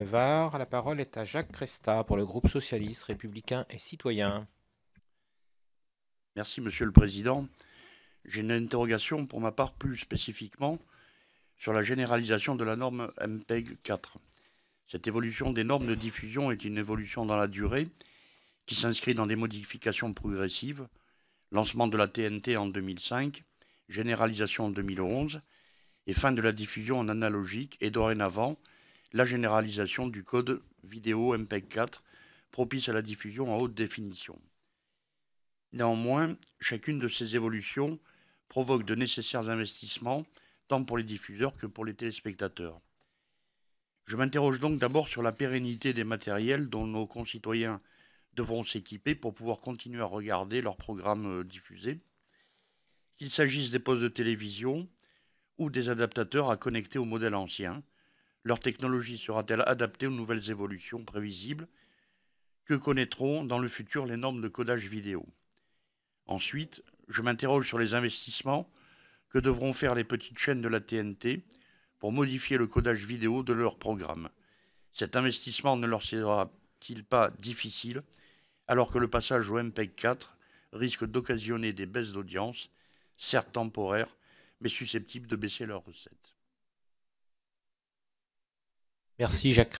la parole est à Jacques Cresta pour le groupe socialiste, républicain et citoyen. Merci, Monsieur le Président. J'ai une interrogation pour ma part plus spécifiquement sur la généralisation de la norme MPEG 4. Cette évolution des normes de diffusion est une évolution dans la durée qui s'inscrit dans des modifications progressives, lancement de la TNT en 2005, généralisation en 2011 et fin de la diffusion en analogique et dorénavant, la généralisation du code vidéo MPEG-4 propice à la diffusion en haute définition. Néanmoins, chacune de ces évolutions provoque de nécessaires investissements, tant pour les diffuseurs que pour les téléspectateurs. Je m'interroge donc d'abord sur la pérennité des matériels dont nos concitoyens devront s'équiper pour pouvoir continuer à regarder leurs programmes euh, diffusés, qu'il s'agisse des postes de télévision ou des adaptateurs à connecter au modèle ancien, leur technologie sera-t-elle adaptée aux nouvelles évolutions prévisibles que connaîtront dans le futur les normes de codage vidéo Ensuite, je m'interroge sur les investissements que devront faire les petites chaînes de la TNT pour modifier le codage vidéo de leur programme. Cet investissement ne leur sera-t-il pas difficile alors que le passage au MPEG 4 risque d'occasionner des baisses d'audience, certes temporaires, mais susceptibles de baisser leurs recettes Merci Jacques